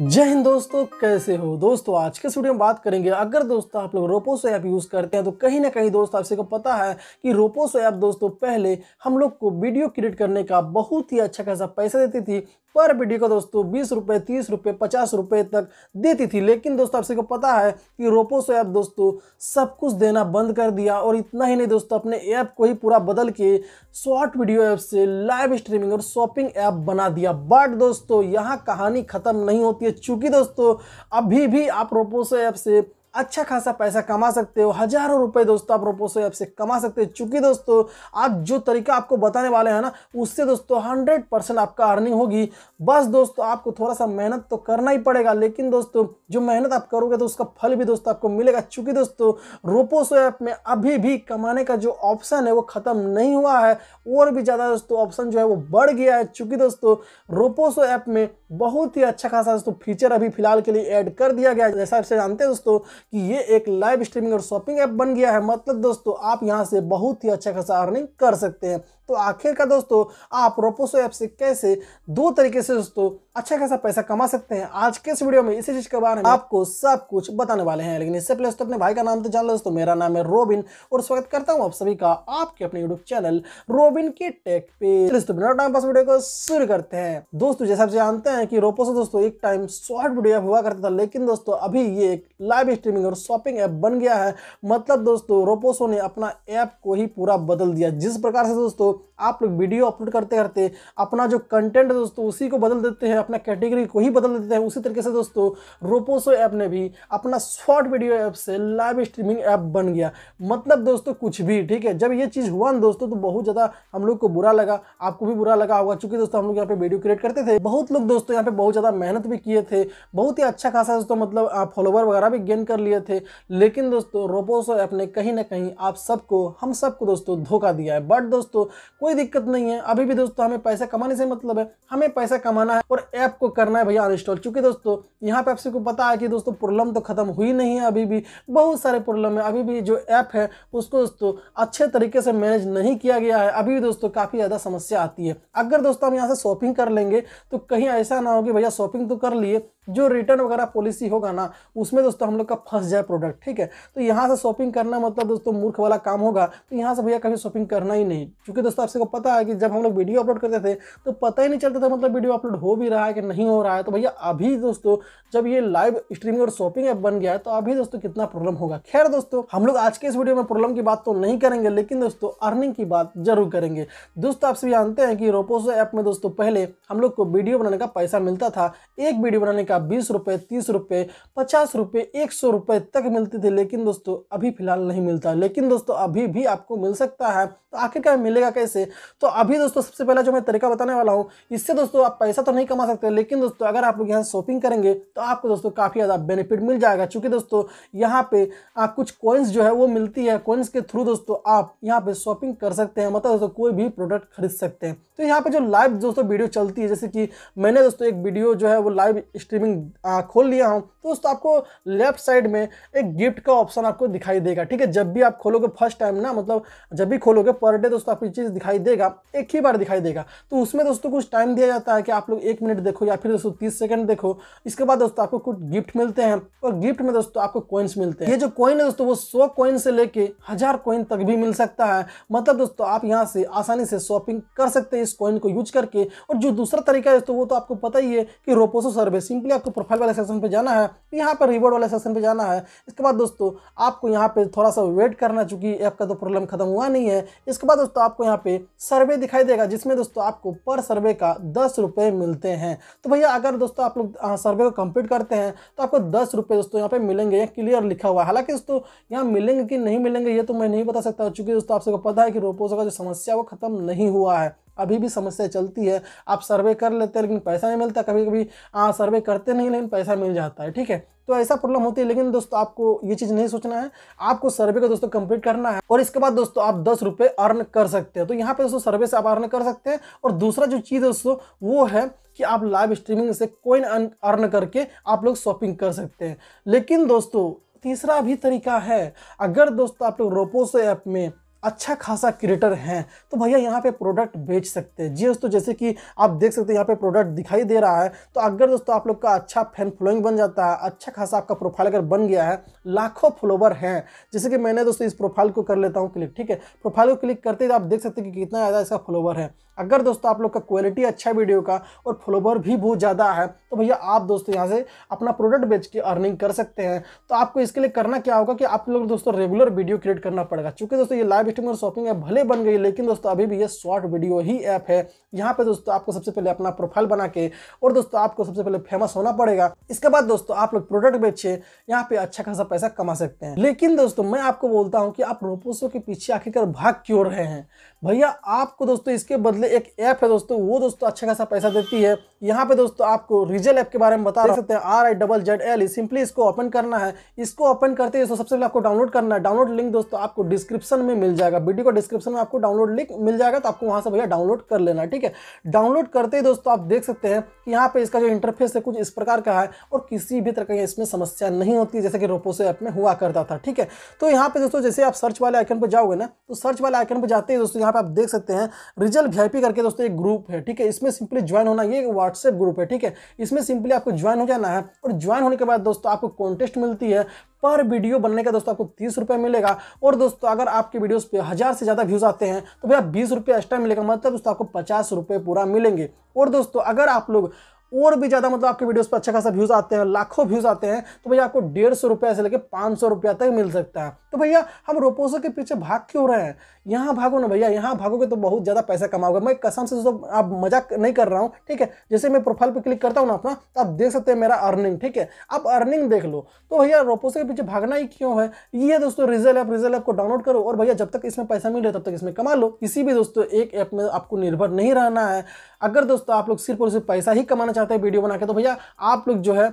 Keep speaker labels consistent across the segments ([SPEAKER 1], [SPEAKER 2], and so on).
[SPEAKER 1] जय हिंद दोस्तों कैसे हो दोस्तों आज के स्टूडियो में बात करेंगे अगर दोस्तों आप लोग रोपोसो ऐप यूज़ करते हैं तो कहीं ना कहीं दोस्तों आपसे को पता है कि रोपोसो ऐप दोस्तों पहले हम लोग को वीडियो क्रिएट करने का बहुत ही अच्छा खासा पैसा देती थी पर वीडियो का दोस्तों बीस रुपये तीस रुपये पचास रुपये तक देती थी लेकिन दोस्तों आपसे को पता है कि रोपोसो ऐप दोस्तों सब कुछ देना बंद कर दिया और इतना ही नहीं दोस्तों अपने ऐप को ही पूरा बदल के शॉर्ट वीडियो ऐप से लाइव स्ट्रीमिंग और शॉपिंग ऐप बना दिया बट दोस्तों यहाँ कहानी ख़त्म नहीं होती सकती है चूँकि दोस्तों अभी भी आप रोपोसो ऐप से अच्छा खासा पैसा कमा सकते हो हजारों रुपए दोस्तों आप रोपोसो ऐप से कमा सकते हो चूँकि दोस्तों आज जो तरीका आपको बताने वाले हैं ना उससे दोस्तों हंड्रेड परसेंट आपका अर्निंग होगी बस दोस्तों आपको थोड़ा सा मेहनत तो करना ही पड़ेगा लेकिन दोस्तों जो मेहनत आप करोगे तो उसका फल भी दोस्तों आपको मिलेगा चूँकि दोस्तों रोपोसो ऐप में अभी भी कमाने का जो ऑप्शन है वो ख़त्म नहीं हुआ है और भी ज़्यादा दोस्तों ऑप्शन जो है वो बढ़ गया है चूँकि दोस्तों रोपोसो ऐप में बहुत ही अच्छा खासा दोस्तों फीचर अभी फिलहाल के लिए ऐड कर दिया गया है जैसा आपसे जानते हैं दोस्तों कि ये एक लाइव स्ट्रीमिंग और शॉपिंग ऐप बन गया है मतलब दोस्तों आप यहाँ से बहुत ही अच्छा खासा अर्निंग कर सकते हैं तो आखिर का दोस्तों आप रोपोसो ऐप से कैसे दो तरीके से दोस्तों अच्छा खासा पैसा कमा सकते हैं आज के इस वीडियो में इसी चीज के बारे में आपको सब कुछ बताने वाले हैं लेकिन इससे पहले दोस्तों अपने भाई का नाम तो जान लो दोस्तों मेरा नाम है रोबिन और स्वागत करता हूं आप सभी का आपके अपने यूट्यूब चैनल रोबिन के टेक पे दोस्तों बिना टाइम पास वीडियो को शुरू करते हैं दोस्तों जैसा आप जानते हैं कि रोपोसो दोस्तों एक टाइम शॉर्ट वीडियो ऐप हुआ करता था लेकिन दोस्तों अभी ये एक लाइव स्ट्रीमिंग और शॉपिंग ऐप बन गया है मतलब दोस्तों रोपोसो ने अपना ऐप को ही पूरा बदल दिया जिस प्रकार से दोस्तों Brasil आप लोग वीडियो अपलोड करते करते अपना जो कंटेंट है दोस्तों उसी को बदल देते हैं अपना कैटेगरी को ही बदल देते हैं उसी तरीके से दोस्तों रोपोसो ऐप ने भी अपना शॉर्ट वीडियो ऐप से लाइव स्ट्रीमिंग ऐप बन गया मतलब दोस्तों कुछ भी ठीक है जब ये चीज़ हुआ ना दोस्तों तो बहुत ज़्यादा हम लोग को बुरा लगा आपको भी बुरा लगा होगा चूंकि दोस्तों हम लोग यहाँ पे वीडियो क्रिएट करते थे बहुत लोग दोस्तों यहाँ पे बहुत ज़्यादा मेहनत भी किए थे बहुत ही अच्छा खासा दोस्तों मतलब फॉलोवर वगैरह भी गेन कर लिए थे लेकिन दोस्तों रोपोसो ऐप ने कहीं ना कहीं आप सबको हम सबको दोस्तों धोखा दिया है बट दोस्तों कोई कोई दिक्कत नहीं है अभी भी दोस्तों हमें पैसा कमाने से मतलब है हमें पैसा कमाना है और ऐप को करना है भैया अनइंस्टॉल क्योंकि दोस्तों यहाँ पे आप सबको पता है कि दोस्तों प्रॉब्लम तो खत्म हुई नहीं है अभी भी बहुत सारे प्रॉब्लम है अभी भी जो ऐप है उसको दोस्तों अच्छे तरीके से मैनेज नहीं किया गया है अभी भी दोस्तों काफ़ी ज़्यादा समस्या आती है अगर दोस्तों हम यहाँ से शॉपिंग कर लेंगे तो कहीं ऐसा ना हो कि भैया शॉपिंग तो कर लिए जो रिटर्न वगैरह पॉलिसी होगा ना उसमें दोस्तों हम लोग का फंस जाए प्रोडक्ट ठीक है तो यहाँ से शॉपिंग करना मतलब दोस्तों मूर्ख वाला काम होगा तो यहाँ से भैया कभी शॉपिंग करना ही नहीं क्योंकि दोस्तों आपसे को पता है कि जब हम लोग वीडियो अपलोड करते थे तो पता ही नहीं चलता था मतलब वीडियो अपलोड हो भी रहा है कि नहीं हो रहा है तो भैया अभी दोस्तों जब ये लाइव स्ट्रीमिंग और शॉपिंग ऐप बन गया है तो अभी दोस्तों कितना प्रॉब्लम होगा खैर दोस्तों हम लोग आज के इस वीडियो में प्रॉब्लम की बात तो नहीं करेंगे लेकिन दोस्तों अर्निंग की बात जरूर करेंगे दोस्तों आपसे जानते हैं कि रोपोसो ऐप में दोस्तों पहले हम लोग को वीडियो बनाने का पैसा मिलता था एक वीडियो बनाने का का बीस रुपये तीस रुपये पचास रुपये एक सौ रुपये तक मिलते थे लेकिन दोस्तों अभी फ़िलहाल नहीं मिलता लेकिन दोस्तों अभी भी आपको मिल सकता है तो आखिरकार मिलेगा कैसे तो अभी दोस्तों सबसे पहला जो मैं तरीका बताने वाला हूँ इससे दोस्तों आप पैसा तो नहीं कमा सकते लेकिन दोस्तों अगर आप लोग यहाँ शॉपिंग करेंगे तो आपको दोस्तों काफ़ी ज़्यादा बेनिफिट मिल जाएगा चूँकि दोस्तों यहाँ पर आप कुछ कॉइन्स जो है वो मिलती है कॉइन्स के थ्रू दोस्तों आप यहाँ पर शॉपिंग कर सकते हैं मतलब दोस्तों कोई भी प्रोडक्ट खरीद सकते हैं तो यहाँ पर जो लाइव दोस्तों वीडियो चलती है जैसे कि मैंने दोस्तों एक वीडियो जो है वो लाइव स्ट्रीम गिविंग खोल लिया हूँ तो दोस्तों आपको लेफ्ट साइड में एक गिफ्ट का ऑप्शन आपको दिखाई देगा ठीक है जब भी आप खोलोगे फर्स्ट टाइम ना मतलब जब भी खोलोगे पर डे दोस्तों आपको चीज़ दिखाई देगा एक ही बार दिखाई देगा तो उसमें दोस्तों कुछ टाइम दिया जाता है कि आप लोग एक मिनट देखो या फिर दोस्तों तीस सेकेंड देखो इसके बाद दोस्तों आपको कुछ गिफ्ट मिलते हैं और गिफ्ट में दोस्तों आपको कॉइन्स मिलते हैं ये जो कॉइन है दोस्तों वो सौ कॉइन से लेके हज़ार कॉइन तक भी मिल सकता है मतलब दोस्तों आप यहाँ से आसानी से शॉपिंग कर सकते हैं इस कॉइन को यूज करके और जो दूसरा तरीका है दोस्तों वो तो आपको पता ही है कि रोपोसो सर्वे सिंपली कि आपको प्रोफाइल वाले सेक्शन पे जाना है तो यहाँ पर रिवॉर्ड वाले सेक्शन पे जाना है इसके बाद दोस्तों आपको यहाँ पे थोड़ा सा वेट करना चूँकि ऐप का तो प्रॉब्लम खत्म हुआ नहीं है इसके बाद दोस्तों आपको यहाँ पे सर्वे दिखाई देगा जिसमें दोस्तों आपको पर सर्वे का दस मिलते हैं तो भैया अगर दोस्तों आप लोग सर्वे को कंप्लीट करते हैं तो आपको दस रुपये दोस्तों यहाँ पे मिलेंगे यहाँ क्लियर लिखा हुआ है हालांकि दोस्तों यहाँ मिलेंगे कि नहीं मिलेंगे ये तो मैं नहीं बता सकता चूँकि दोस्तों आप सबको पता है कि रोपोजो का जो समस्या वो खत्म नहीं हुआ है अभी भी समस्या चलती है आप सर्वे कर लेते हैं लेकिन पैसा नहीं मिलता कभी कभी हाँ सर्वे करते नहीं लेकिन पैसा मिल जाता है ठीक है तो ऐसा प्रॉब्लम होती है लेकिन दोस्तों आपको ये चीज़ नहीं सोचना है आपको सर्वे को दोस्तों कंप्लीट करना है और इसके बाद दोस्तों आप दस रुपये अर्न कर सकते हैं तो यहाँ पे दोस्तों सर्वे से आप अर्न कर सकते हैं और दूसरा जो चीज़ दोस्तों वो है कि आप लाइव स्ट्रीमिंग से कोइन अर्न करके आप लोग शॉपिंग कर सकते हैं लेकिन दोस्तों तीसरा भी तरीका है अगर दोस्तों आप लोग रोपो से ऐप में अच्छा खासा क्रिएटर हैं तो भैया यहाँ पे प्रोडक्ट बेच सकते हैं जी दोस्तों जैसे कि आप देख सकते हैं यहाँ पे प्रोडक्ट दिखाई दे रहा है तो अगर दोस्तों आप लोग का अच्छा फैन फॉलोइंग बन जाता है अच्छा खासा आपका प्रोफाइल अगर बन गया है लाखों फॉलोवर हैं जैसे कि मैंने दोस्तों इस प्रोफाइल को कर लेता हूँ क्लिक ठीक है प्रोफाइल को क्लिक करते ही आप देख सकते हैं कि कितना ज़्यादा इसका फॉलोवर है अगर दोस्तों आप लोग का क्वालिटी अच्छा वीडियो का और फॉलोवर भी बहुत ज़्यादा है तो भैया आप दोस्तों यहाँ से अपना प्रोडक्ट बेच के अर्निंग कर सकते हैं तो आपको इसके लिए करना क्या होगा कि आप लोग दोस्तों रेगुलर वीडियो क्रिएट करना पड़ेगा चूँकि दोस्तों ये लाइव कस्टमर शॉपिंग ऐप भले बन गई लेकिन दोस्तों अभी भी ये शॉर्ट वीडियो ही ऐप है यहाँ पे दोस्तों आपको सबसे पहले अपना प्रोफाइल बना के और दोस्तों आपको सबसे पहले फेमस होना पड़ेगा इसके बाद दोस्तों आप लोग प्रोडक्ट बेचे यहाँ पे अच्छा खासा पैसा कमा सकते हैं लेकिन दोस्तों मैं आपको बोलता हूँ कि आप रोपोसो के पीछे आखिरकार भाग क्यों रहे हैं भैया आपको दोस्तों इसके बदले एक ऐप है दोस्तों वो दोस्तों अच्छा खासा पैसा देती है यहाँ पे दोस्तों आपको रिजल ऐप के बारे में बता सकते हैं R I double Z L simply इसको ओपन करना है इसको ओपन करते ही सबसे पहले आपको डाउनलोड करना है डाउनलोड लिंक दोस्तों आपको डिस्क्रिप्शन में मिल जाए जाएगा वीडियो का डिस्क्रिप्शन में आपको डाउनलोड लिंक मिल जाएगा तो आपको वहाँ से भैया डाउनलोड कर लेना ठीक है डाउनलोड करते ही दोस्तों आप देख सकते हैं कि यहाँ पे इसका जो इंटरफेस है कुछ इस प्रकार का है और किसी भी तरह की इसमें समस्या नहीं होती जैसे कि रोपोसो ऐप में हुआ करता था ठीक है तो यहाँ पे दोस्तों जैसे आप सर्च वाले आइकन पर जाओगे ना तो सर्च वाले आइकन पर जाते ही दोस्तों यहाँ पे आप देख सकते हैं रिजल्ट वी करके दोस्तों एक ग्रुप है ठीक है इसमें सिंपली ज्वाइन होना ये व्हाट्सएप ग्रुप है ठीक है इसमें सिंपली आपको ज्वाइन हो जाना है और ज्वाइन होने के बाद दोस्तों आपको कॉन्टेस्ट मिलती है पर वीडियो बनने का दोस्तों आपको तीस रुपये मिलेगा और दोस्तों अगर आपके वीडियोस पे हज़ार से ज़्यादा व्यूज़ आते हैं तो भैया बीस रुपये एक्स्ट्रा मिलेगा मतलब दोस्तों आपको पचास रुपये पूरा मिलेंगे और दोस्तों अगर आप लोग और भी ज़्यादा मतलब आपके वीडियोस पर अच्छा खासा व्यूज़ आते हैं लाखों व्यूज़ आते हैं तो भैया आपको डेढ़ सौ रुपये से लेकर पाँच सौ रुपया तक मिल सकता है तो भैया हम रोपोसो के पीछे भाग क्यों रहे हैं यहाँ भागो ना भैया यहाँ भागोगे तो बहुत ज़्यादा पैसा कमाओगे मैं कसम से तो आप मजाक नहीं कर रहा हूँ ठीक है जैसे मैं प्रोफाइल पर क्लिक करता हूँ ना अपना तो आप देख सकते हैं मेरा अर्निंग ठीक है आप अर्निंग देख लो तो भैया रोपोसो के पीछे भागना ही क्यों है ये दोस्तों रिजल ऐप रिजल ऐप को डाउनलोड करो और भैया जब तक इसमें पैसा मिल रहा है तब तक इसमें कमा लो किसी भी दोस्तों एक ऐप में आपको निर्भर नहीं रहना है अगर दोस्तों आप लोग सिर्फ और सिर्फ पैसा ही कमाना चाहते हैं वीडियो बना के तो भैया आप लोग जो है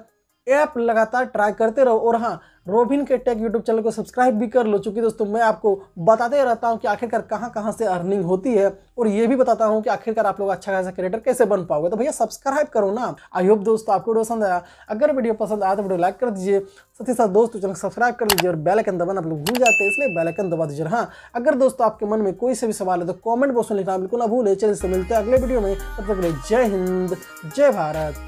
[SPEAKER 1] ऐप लगातार ट्राई करते रहो और हाँ रोबिन के टेक यूट्यूब चैनल को सब्सक्राइब भी कर लो चूँकि दोस्तों मैं आपको बताते रहता हूँ कि आखिरकार कहाँ कहाँ से अर्निंग होती है और ये भी बताता हूँ कि आखिरकार आप लोग अच्छा खासा क्रिएटर कैसे बन पाओगे तो भैया सब्सक्राइब करो ना आई होप दोस्तों आपको वीडियो पसंद आया अगर वीडियो पसंद आया तो वीडियो लाइक कर दीजिए साथ ही साथ दोस्तों चैनल सब्सक्राइब कर लीजिए और बेलकन दबाना आप लोग भूल जाते हैं इसलिए बेलकन दबा दीजिए हाँ अगर दोस्तों आपके मन में कोई से भी सवाल है तो कॉमेंट बॉक्स में लिखना बिल्कुल ना भूलें चलिए मिलते हैं अगले वीडियो में तब तक जय हिंद जय भारत